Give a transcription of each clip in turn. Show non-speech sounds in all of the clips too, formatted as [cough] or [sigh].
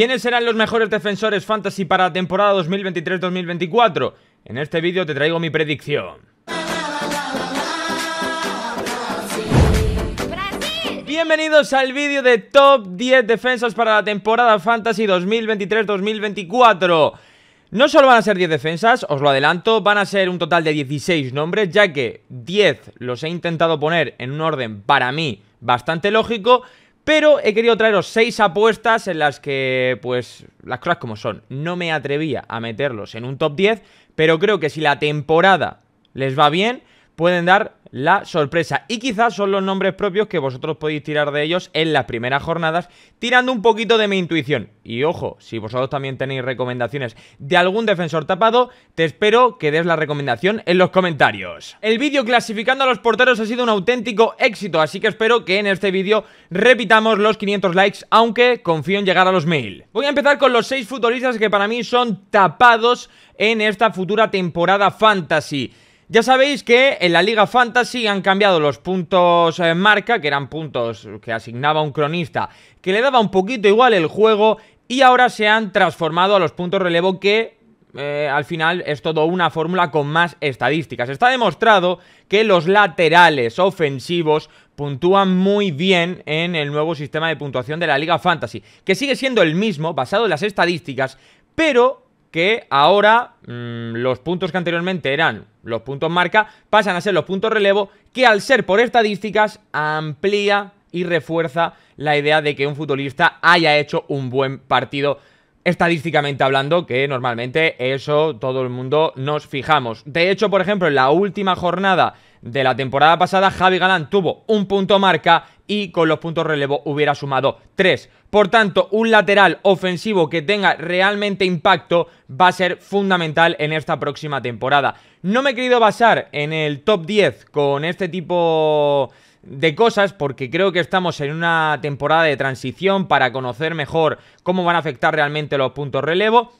¿Quiénes serán los mejores defensores fantasy para la temporada 2023-2024? En este vídeo te traigo mi predicción. Bienvenidos al vídeo de Top 10 defensas para la temporada Fantasy 2023-2024. No solo van a ser 10 defensas, os lo adelanto, van a ser un total de 16 nombres, ya que 10 los he intentado poner en un orden para mí bastante lógico pero he querido traeros seis apuestas en las que, pues, las cosas como son. No me atrevía a meterlos en un top 10, pero creo que si la temporada les va bien, pueden dar la sorpresa. Y quizás son los nombres propios que vosotros podéis tirar de ellos en las primeras jornadas, tirando un poquito de mi intuición. Y ojo, si vosotros también tenéis recomendaciones de algún defensor tapado, te espero que des la recomendación en los comentarios. El vídeo clasificando a los porteros ha sido un auténtico éxito, así que espero que en este vídeo repitamos los 500 likes, aunque confío en llegar a los 1000. Voy a empezar con los 6 futbolistas que para mí son tapados en esta futura temporada fantasy. Ya sabéis que en la Liga Fantasy han cambiado los puntos en eh, marca, que eran puntos que asignaba un cronista, que le daba un poquito igual el juego, y ahora se han transformado a los puntos relevo que eh, al final es todo una fórmula con más estadísticas. Está demostrado que los laterales ofensivos puntúan muy bien en el nuevo sistema de puntuación de la Liga Fantasy, que sigue siendo el mismo basado en las estadísticas, pero que ahora mm, los puntos que anteriormente eran los puntos marca pasan a ser los puntos relevo, que al ser por estadísticas amplía y refuerza la idea de que un futbolista haya hecho un buen partido estadísticamente hablando, que normalmente eso todo el mundo nos fijamos. De hecho, por ejemplo, en la última jornada de la temporada pasada, Javi Galán tuvo un punto marca y con los puntos relevo hubiera sumado 3. Por tanto, un lateral ofensivo que tenga realmente impacto va a ser fundamental en esta próxima temporada. No me he querido basar en el top 10 con este tipo de cosas porque creo que estamos en una temporada de transición para conocer mejor cómo van a afectar realmente los puntos relevo.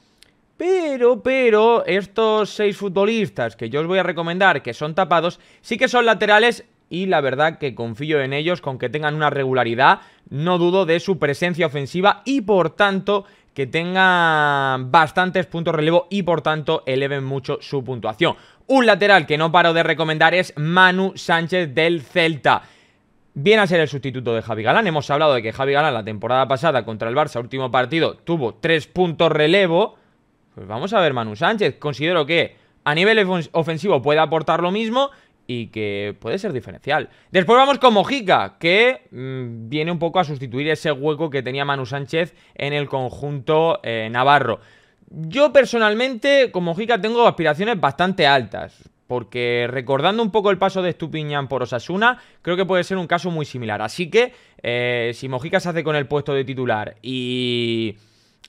Pero, pero, estos seis futbolistas que yo os voy a recomendar que son tapados, sí que son laterales y la verdad que confío en ellos con que tengan una regularidad, no dudo de su presencia ofensiva y por tanto que tengan bastantes puntos relevo y por tanto eleven mucho su puntuación. Un lateral que no paro de recomendar es Manu Sánchez del Celta viene a ser el sustituto de Javi Galán. Hemos hablado de que Javi Galán la temporada pasada contra el Barça, último partido, tuvo tres puntos relevo. Pues vamos a ver Manu Sánchez. Considero que a nivel ofensivo puede aportar lo mismo y que puede ser diferencial. Después vamos con Mojica, que mm, viene un poco a sustituir ese hueco que tenía Manu Sánchez en el conjunto eh, navarro. Yo personalmente con Mojica tengo aspiraciones bastante altas. Porque recordando un poco el paso de Stupiñán por Osasuna, creo que puede ser un caso muy similar. Así que eh, si Mojica se hace con el puesto de titular y,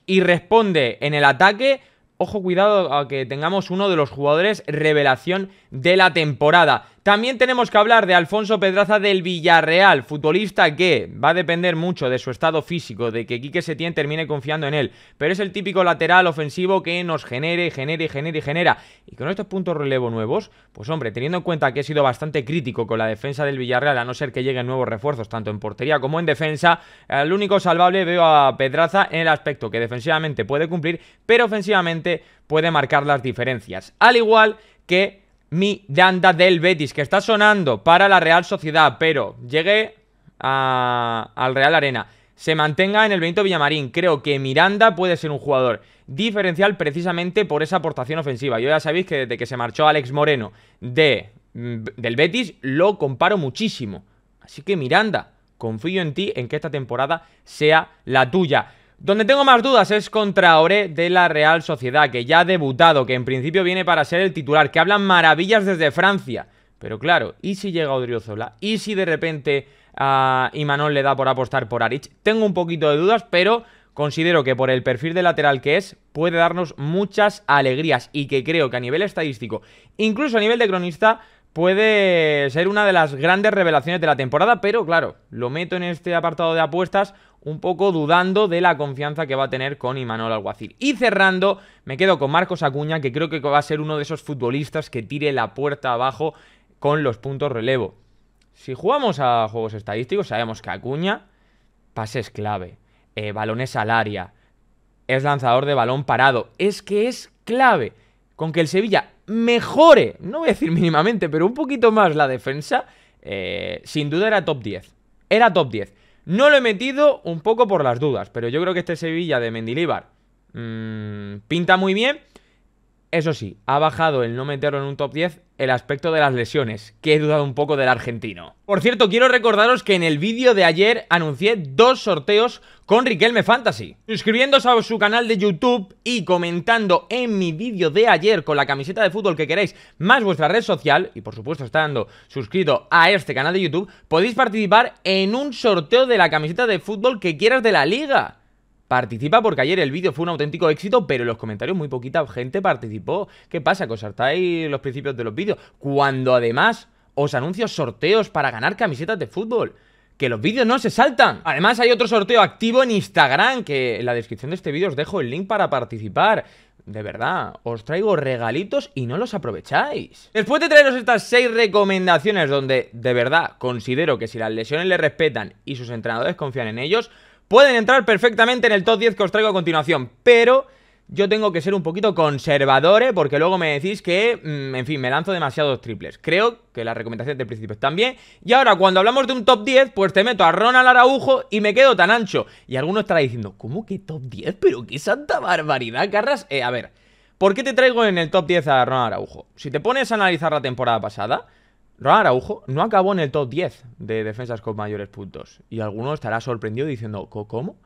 y responde en el ataque, ojo cuidado a que tengamos uno de los jugadores revelación de la temporada. También tenemos que hablar de Alfonso Pedraza del Villarreal, futbolista que va a depender mucho de su estado físico, de que Quique Setién termine confiando en él, pero es el típico lateral ofensivo que nos genere, genere, genere y genera. Y con estos puntos relevo nuevos, pues hombre, teniendo en cuenta que he sido bastante crítico con la defensa del Villarreal, a no ser que lleguen nuevos refuerzos tanto en portería como en defensa, el único salvable veo a Pedraza en el aspecto que defensivamente puede cumplir, pero ofensivamente puede marcar las diferencias. Al igual que Miranda del Betis, que está sonando para la Real Sociedad, pero llegue al Real Arena. Se mantenga en el Benito Villamarín. Creo que Miranda puede ser un jugador diferencial precisamente por esa aportación ofensiva. Yo ya sabéis que desde que se marchó Alex Moreno de, mm, del Betis, lo comparo muchísimo. Así que Miranda, confío en ti en que esta temporada sea la tuya. Donde tengo más dudas es contra Ore de la Real Sociedad, que ya ha debutado, que en principio viene para ser el titular, que hablan maravillas desde Francia. Pero claro, ¿y si llega Odriozola? ¿Y si de repente a ah, Imanol le da por apostar por Arich? Tengo un poquito de dudas, pero considero que por el perfil de lateral que es, puede darnos muchas alegrías y que creo que a nivel estadístico, incluso a nivel de cronista, puede ser una de las grandes revelaciones de la temporada, pero claro, lo meto en este apartado de apuestas un poco dudando de la confianza que va a tener con Imanol Alguacil. Y cerrando, me quedo con Marcos Acuña, que creo que va a ser uno de esos futbolistas que tire la puerta abajo con los puntos relevo. Si jugamos a juegos estadísticos, sabemos que Acuña, pases clave, eh, balones al área, es lanzador de balón parado, es que es clave. Con que el Sevilla mejore, no voy a decir mínimamente, pero un poquito más la defensa, eh, sin duda era top 10. Era top 10. No lo he metido un poco por las dudas, pero yo creo que este Sevilla de Mendilíbar mm, pinta muy bien. Eso sí, ha bajado el no meterlo en un top 10 el aspecto de las lesiones, que he dudado un poco del argentino. Por cierto, quiero recordaros que en el vídeo de ayer anuncié dos sorteos con Riquelme Fantasy. Suscribiéndose a su canal de YouTube y comentando en mi vídeo de ayer con la camiseta de fútbol que queréis, más vuestra red social, y por supuesto estando suscrito a este canal de YouTube, podéis participar en un sorteo de la camiseta de fútbol que quieras de la liga participa porque ayer el vídeo fue un auténtico éxito, pero en los comentarios muy poquita gente participó. ¿Qué pasa? Que os los principios de los vídeos. Cuando además os anuncio sorteos para ganar camisetas de fútbol que los vídeos no se saltan. Además hay otro sorteo activo en Instagram, que en la descripción de este vídeo os dejo el link para participar. De verdad, os traigo regalitos y no los aprovecháis. Después de traeros estas seis recomendaciones donde de verdad considero que si las lesiones le respetan y sus entrenadores confían en ellos, Pueden entrar perfectamente en el top 10 que os traigo a continuación, pero yo tengo que ser un poquito conservador, porque luego me decís que, mm, en fin, me lanzo demasiados triples. Creo que las recomendaciones del principio están bien. Y ahora, cuando hablamos de un top 10, pues te meto a Ronald Araujo y me quedo tan ancho. Y algunos estará diciendo, ¿cómo que top 10? Pero qué santa barbaridad, Carras. Eh, a ver, ¿por qué te traigo en el top 10 a Ronald Araujo? Si te pones a analizar la temporada pasada, Ronald Araujo no acabó en el top 10 de defensas con mayores puntos. Y alguno estará sorprendido diciendo, ¿cómo?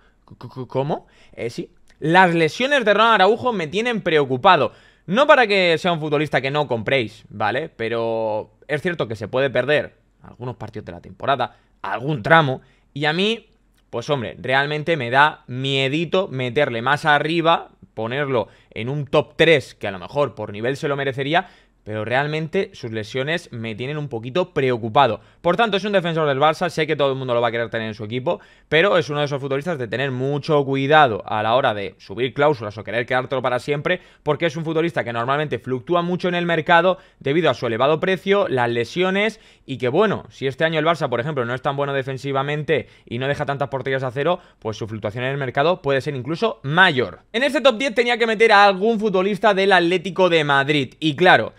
¿Cómo? Eh, sí. Las lesiones de Ronald Araujo me tienen preocupado. No para que sea un futbolista que no compréis, ¿vale? Pero es cierto que se puede perder algunos partidos de la temporada, algún tramo. Y a mí, pues hombre, realmente me da miedito meterle más arriba, ponerlo en un top 3, que a lo mejor por nivel se lo merecería, pero realmente sus lesiones me tienen un poquito preocupado. Por tanto, es un defensor del Barça, sé que todo el mundo lo va a querer tener en su equipo, pero es uno de esos futbolistas de tener mucho cuidado a la hora de subir cláusulas o querer quedártelo para siempre, porque es un futbolista que normalmente fluctúa mucho en el mercado debido a su elevado precio, las lesiones y que bueno, si este año el Barça, por ejemplo, no es tan bueno defensivamente y no deja tantas porterías a cero, pues su fluctuación en el mercado puede ser incluso mayor. En este top 10 tenía que meter a algún futbolista del Atlético de Madrid y claro,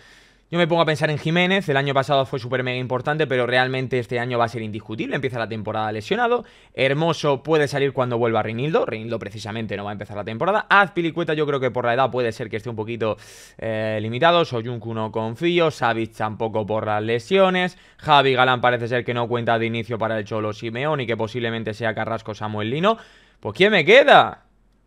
yo me pongo a pensar en Jiménez, el año pasado fue súper mega importante, pero realmente este año va a ser indiscutible, empieza la temporada lesionado, Hermoso puede salir cuando vuelva Reinildo, Reinildo precisamente no va a empezar la temporada, Azpilicueta yo creo que por la edad puede ser que esté un poquito eh, limitado, Soyunku no confío, Savic tampoco por las lesiones, Javi Galán parece ser que no cuenta de inicio para el Cholo Simeón y que posiblemente sea Carrasco Samuel Lino, pues ¿quién me queda?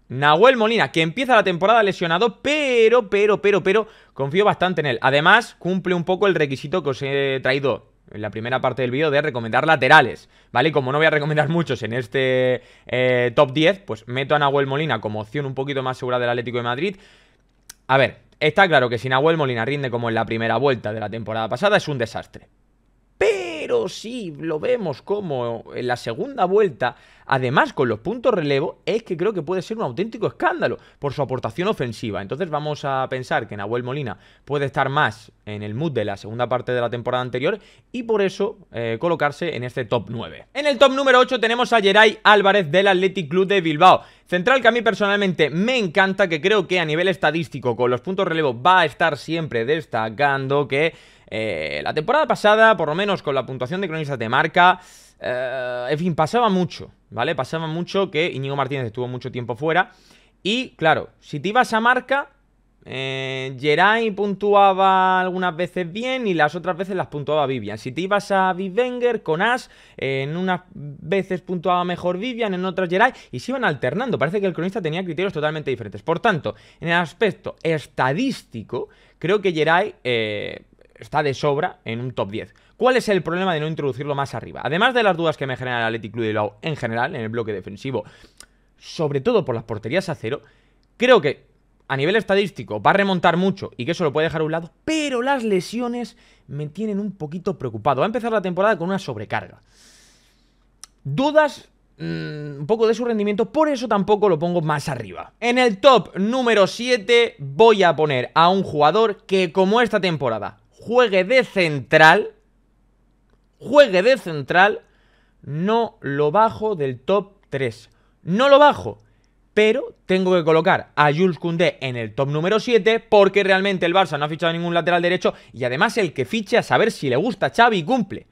Nahuel Molina, que empieza la temporada lesionado, pero, pero, pero, pero, confío bastante en él. Además, cumple un poco el requisito que os he traído en la primera parte del vídeo de recomendar laterales, ¿vale? como no voy a recomendar [laughs] muchos en este eh, top 10, pues meto a Nahuel Molina como opción un poquito más segura del Atlético de Madrid. A ver, está claro que si Nahuel Molina rinde como en la primera vuelta de la temporada pasada, es un desastre. Pero si lo vemos como en la segunda vuelta Además, con los puntos relevo, es que creo que puede ser un auténtico escándalo por su aportación ofensiva. Entonces vamos a pensar que Nahuel Molina puede estar más en el mood de la segunda parte de la temporada anterior y por eso eh, colocarse en este top 9. En el top número 8 tenemos a Geray Álvarez del Athletic Club de Bilbao. Central que a mí personalmente me encanta, que creo que a nivel estadístico con los puntos relevo va a estar siempre destacando que eh, la temporada pasada, por lo menos con la puntuación de cronistas de marca, eh, en fin, pasaba mucho ¿vale? Pasaba mucho que Íñigo Martínez estuvo mucho tiempo fuera. Y claro, si te ibas a marca, eh, Geray puntuaba algunas veces bien y las otras veces las puntuaba Vivian. Si te ibas a Vivenger con Ash, en unas veces puntuaba mejor Vivian, en otras Geray, y se iban alternando. Parece que el cronista tenía criterios totalmente diferentes. Por tanto, en el aspecto estadístico, creo que Geray eh, está de sobra en un top 10. ¿Cuál es el problema de no introducirlo más arriba? Además de las dudas que me genera el Athletic Club de Lau en general, en el bloque defensivo, sobre todo por las porterías a cero, creo que a nivel estadístico va a remontar mucho y que eso lo puede dejar a un lado, pero las lesiones me tienen un poquito preocupado. Va a empezar la temporada con una sobrecarga. Dudas mm, un poco de su rendimiento, por eso tampoco lo pongo más arriba. En el top número 7 voy a poner a un jugador que como esta temporada juegue de central, juegue de central, no lo bajo del top 3. No lo bajo, pero tengo que colocar a Jules Koundé en el top número 7 porque realmente el Barça no ha fichado ningún lateral derecho y además el que fiche a saber si le gusta Xavi cumple.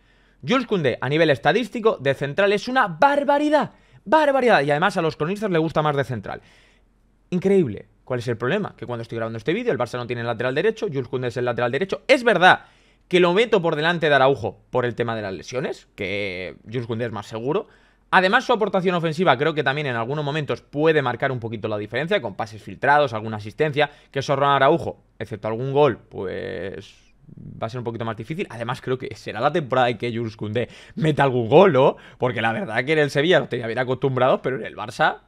Jules Koundé a nivel estadístico de central es una barbaridad, barbaridad y además a los cronistas le gusta más de central. Increíble. ¿Cuál es el problema? Que cuando estoy grabando este vídeo el Barça no tiene el lateral derecho, Jules Koundé es el lateral derecho. Es verdad que lo meto por delante de Araujo por el tema de las lesiones, que Jules Koundé es más seguro. Además, su aportación ofensiva creo que también en algunos momentos puede marcar un poquito la diferencia, con pases filtrados, alguna asistencia, que eso Ron Araujo, excepto algún gol, pues va a ser un poquito más difícil. Además, creo que será la temporada en que Jules Koundé meta algún gol, ¿no? Porque la verdad que en el Sevilla lo tenía bien acostumbrado, pero en el Barça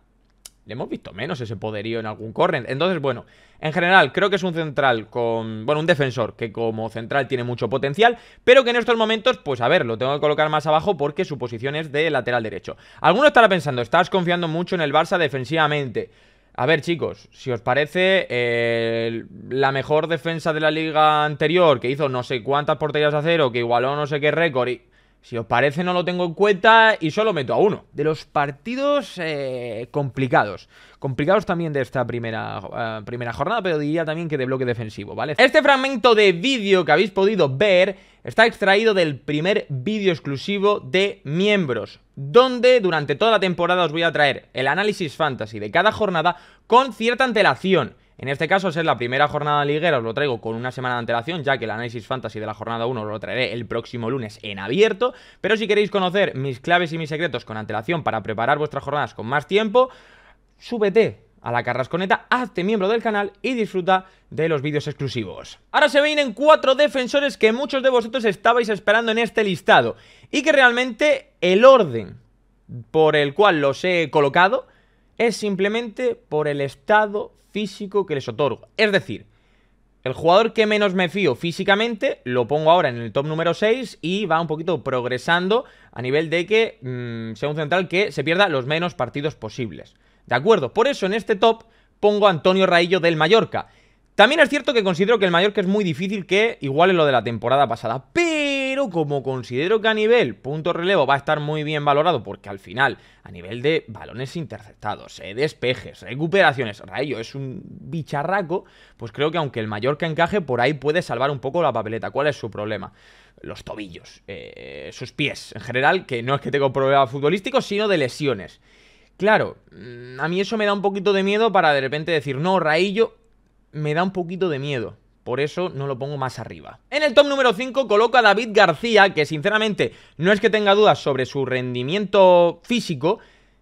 le hemos visto menos ese poderío en algún corner. Entonces, bueno, en general creo que es un central con, bueno, un defensor que como central tiene mucho potencial, pero que en estos momentos, pues a ver, lo tengo que colocar más abajo porque su posición es de lateral derecho. Alguno estará pensando, estás confiando mucho en el Barça defensivamente. A ver, chicos, si os parece, la mejor defensa de la liga anterior, que hizo no sé cuántas porterías a cero, que igualó no sé qué récord y si os parece, no lo tengo en cuenta y solo meto a uno. De los partidos eh, complicados. Complicados también de esta primera, eh, primera jornada, pero diría también que de bloque defensivo, ¿vale? Este fragmento de vídeo que habéis podido ver está extraído del primer vídeo exclusivo de miembros, donde durante toda la temporada os voy a traer el análisis fantasy de cada jornada con cierta antelación. En este caso, ser la primera jornada liguera, os lo traigo con una semana de antelación, ya que el análisis fantasy de la jornada 1 os lo traeré el próximo lunes en abierto. Pero si queréis conocer mis claves y mis secretos con antelación para preparar vuestras jornadas con más tiempo, súbete a la carrasconeta, hazte miembro del canal y disfruta de los vídeos exclusivos. Ahora se vienen cuatro defensores que muchos de vosotros estabais esperando en este listado y que realmente el orden por el cual los he colocado es simplemente por el estado físico que les otorgo. Es decir, el jugador que menos me fío físicamente lo pongo ahora en el top número 6 y va un poquito progresando a nivel de que mm, sea un central que se pierda los menos partidos posibles. ¿De acuerdo? Por eso en este top pongo a Antonio Raillo del Mallorca. También es cierto que considero que el Mallorca es muy difícil que iguale lo de la temporada pasada, ¡Pi! como considero que a nivel punto relevo va a estar muy bien valorado, porque al final, a nivel de balones interceptados, eh, despejes, recuperaciones, Rayo es un bicharraco, pues creo que aunque el mayor que encaje, por ahí puede salvar un poco la papeleta. ¿Cuál es su problema? Los tobillos, eh, sus pies, en general, que no es que tenga problemas futbolísticos, sino de lesiones. Claro, mm, a mí eso me da un poquito de miedo para de repente decir, no, Raillo me da un poquito de miedo. Por eso no lo pongo más arriba. En el top número 5 coloco a David García, que sinceramente no es que tenga dudas sobre su rendimiento físico,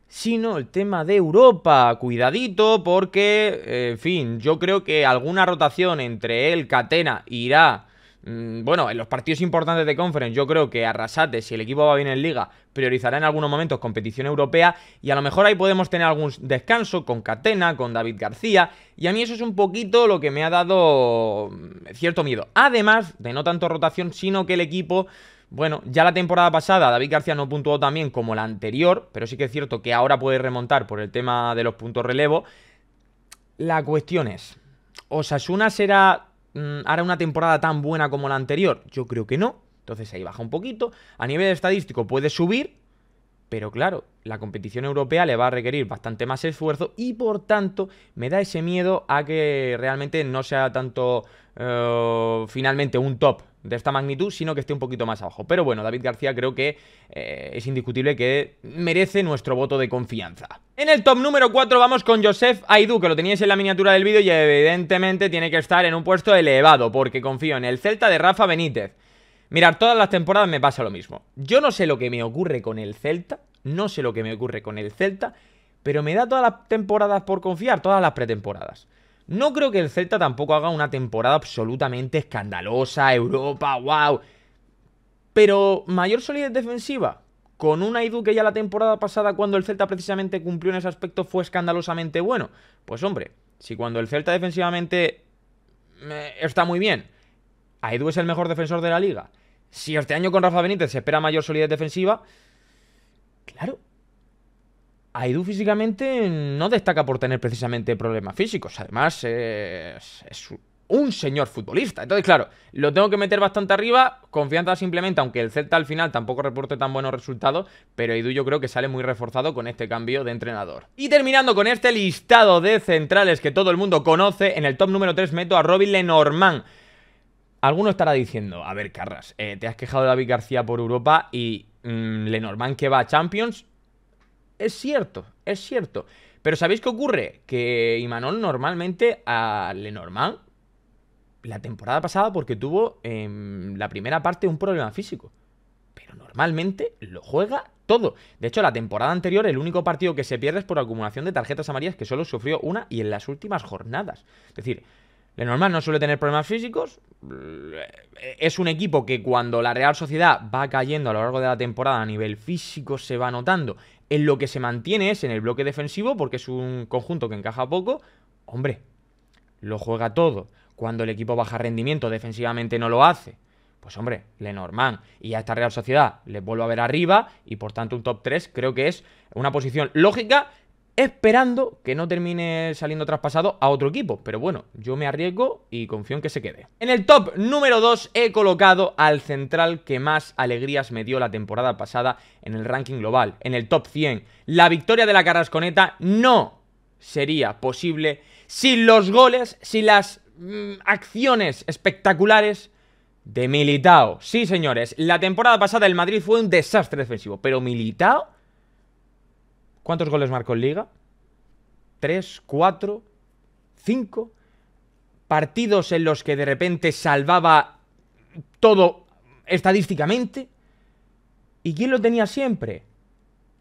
sino el tema de Europa. Cuidadito porque, eh, en fin, yo creo que alguna rotación entre él, Catena, irá Mm, bueno, en los partidos importantes de Conference, yo creo que Arrasate, si el equipo va bien en Liga, priorizará en algunos momentos competición europea y a lo mejor ahí podemos tener algún descanso con Catena, con David García. Y a mí eso es un poquito lo que me ha dado mm, cierto miedo. Además de no tanto rotación, sino que el equipo. Bueno, ya la temporada pasada David García no puntuó tan bien como la anterior, pero sí que es cierto que ahora puede remontar por el tema de los puntos relevo. La cuestión es, ¿Osasuna será Mm, hará una temporada tan buena como la anterior? Yo creo que no. Entonces ahí baja un poquito. A nivel estadístico puede subir, pero claro, la competición europea le va a requerir bastante más esfuerzo y por tanto me da ese miedo a que realmente no sea tanto eh, finalmente un top de esta magnitud, sino que esté un poquito más abajo. Pero bueno, David García creo que eh, es indiscutible que merece nuestro voto de confianza. En el top número 4 vamos con Joseph Aidu, que lo teníais en la miniatura del vídeo y evidentemente tiene que estar en un puesto elevado, porque confío en el Celta de Rafa Benítez. Mirar, todas las temporadas me pasa lo mismo. Yo no sé lo que me ocurre con el Celta, no sé lo que me ocurre con el Celta, pero me da todas las temporadas por confiar, todas las pretemporadas. No creo que el Celta tampoco haga una temporada absolutamente escandalosa, Europa, wow. Pero mayor solidez defensiva, con una Idu que ya la temporada pasada, cuando el Celta precisamente cumplió en ese aspecto, fue escandalosamente bueno. Pues hombre, si cuando el Celta defensivamente eh, está muy bien, Edu es el mejor defensor de la liga. Si este año con Rafa Benítez se espera mayor solidez defensiva, claro. Edu físicamente no destaca por tener precisamente problemas físicos. Además, es, un señor futbolista. Entonces, claro, lo tengo que meter bastante arriba. Confianza simplemente, aunque el Celta al final tampoco reporte tan buenos resultados, pero Edu yo creo que sale muy reforzado con este cambio de entrenador. Y terminando con este listado de centrales que todo el mundo conoce, en el top número 3 meto a Robin Lenormand alguno estará diciendo, a ver, Carras, eh, te has quejado de David García por Europa y mm, Lenormand que va a Champions. Es cierto, es cierto. Pero ¿sabéis qué ocurre? Que Imanol normalmente a Lenormand, la temporada pasada, porque tuvo en em, la primera parte un problema físico. Pero normalmente lo juega todo. De hecho, la temporada anterior el único partido que se pierde es por acumulación de tarjetas amarillas que solo sufrió una y en las últimas jornadas. Es decir, Lenormand normal no suele tener problemas físicos. Es un equipo que cuando la Real Sociedad va cayendo a lo largo de la temporada a nivel físico se va notando. En lo que se mantiene es en el bloque defensivo porque es un conjunto que encaja poco. Hombre, lo juega todo. Cuando el equipo baja rendimiento defensivamente no lo hace. Pues hombre, Lenormand y a esta Real Sociedad les vuelvo a ver arriba y por tanto un top 3 creo que es una posición lógica esperando que no termine saliendo traspasado a otro equipo. Pero bueno, yo me arriesgo y confío en que se quede. En el top número 2 he colocado al central que más alegrías me dio la temporada pasada en el ranking global, en el top 100. La victoria de la Carrasconeta no sería posible sin los goles, sin las mm, acciones espectaculares de Militao. Sí, señores, la temporada pasada el Madrid fue un desastre defensivo, pero Militao ¿Cuántos goles marcó en Liga? Tres, cuatro, cinco. Partidos en los que de repente salvaba todo estadísticamente. ¿Y quién lo tenía siempre?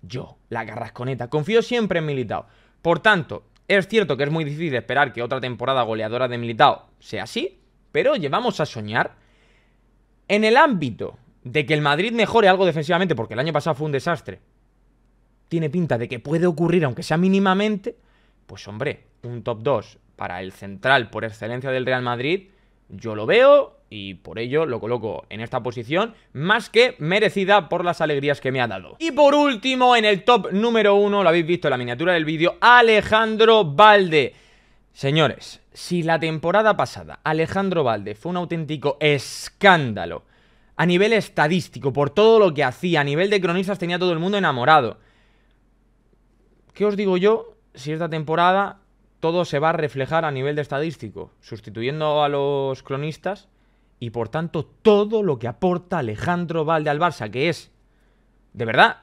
Yo, la garrasconeta. Confío siempre en Militao. Por tanto, es cierto que es muy difícil esperar que otra temporada goleadora de Militao sea así, pero llevamos a soñar en el ámbito de que el Madrid mejore algo defensivamente, porque el año pasado fue un desastre, tiene pinta de que puede ocurrir, aunque sea mínimamente, pues hombre, un top 2 para el central por excelencia del Real Madrid, yo lo veo y por ello lo coloco en esta posición, más que merecida por las alegrías que me ha dado. Y por último, en el top número 1, lo habéis visto en la miniatura del vídeo, Alejandro Valde. Señores, si la temporada pasada Alejandro Valde fue un auténtico escándalo, a nivel estadístico, por todo lo que hacía, a nivel de cronistas tenía todo el mundo enamorado. ¿Qué os digo yo si esta temporada todo se va a reflejar a nivel de estadístico, sustituyendo a los cronistas y por tanto todo lo que aporta Alejandro Valde al Barça, que es, de verdad,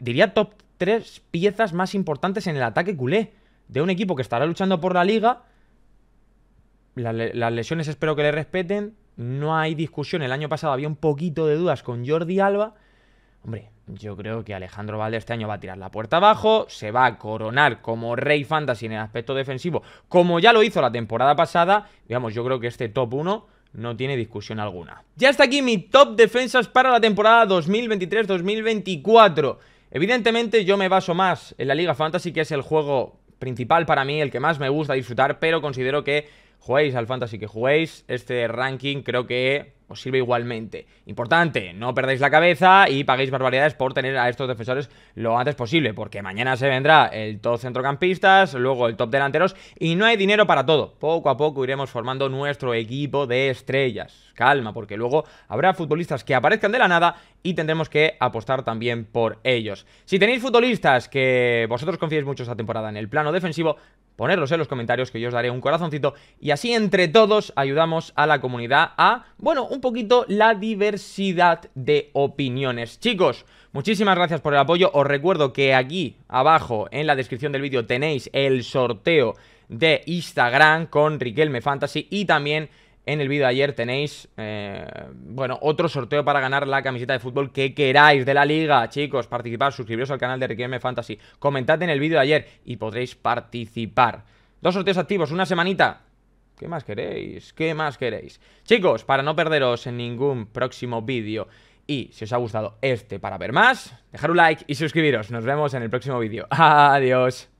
diría top 3 piezas más importantes en el ataque culé de un equipo que estará luchando por la liga. las lesiones espero que le respeten. No hay discusión. El año pasado había un poquito de dudas con Jordi Alba. Hombre, yo creo que Alejandro Valde este año va a tirar la puerta abajo, se va a coronar como rey fantasy en el aspecto defensivo, como ya lo hizo la temporada pasada. Digamos, yo creo que este top 1 no tiene discusión alguna. Ya está aquí mi top defensas para la temporada 2023-2024. Evidentemente yo me baso más en la Liga Fantasy, que es el juego principal para mí, el que más me gusta disfrutar, pero considero que juguéis al Fantasy que juguéis, este ranking creo que os sirve igualmente. Importante, no perdáis la cabeza y paguéis barbaridades por tener a estos defensores lo antes posible, porque mañana se vendrá el top centrocampistas, luego el top delanteros y no hay dinero para todo. Poco a poco iremos formando nuestro equipo de estrellas. Calma, porque luego habrá futbolistas que aparezcan de la nada y tendremos que apostar también por ellos. Si tenéis futbolistas que vosotros confiéis mucho esta temporada en el plano defensivo, ponerlos en los comentarios que yo os daré un corazoncito y así entre todos ayudamos a la comunidad a, bueno, un poquito la diversidad de opiniones. Chicos, muchísimas gracias por el apoyo. Os recuerdo que aquí abajo en la descripción del vídeo tenéis el sorteo de Instagram con Riquelme Fantasy y también... En el vídeo de ayer tenéis, eh, bueno, otro sorteo para ganar la camiseta de fútbol que queráis de la liga. Chicos, participar suscribiros al canal de Riquelme Fantasy, comentad en el vídeo de ayer y podréis participar. Dos sorteos activos, una semanita, ¿Qué más queréis? ¿Qué más queréis? Chicos, para no perderos en ningún próximo vídeo y si os ha gustado este para ver más, dejar un like y suscribiros. Nos vemos en el próximo vídeo. [laughs] Adiós.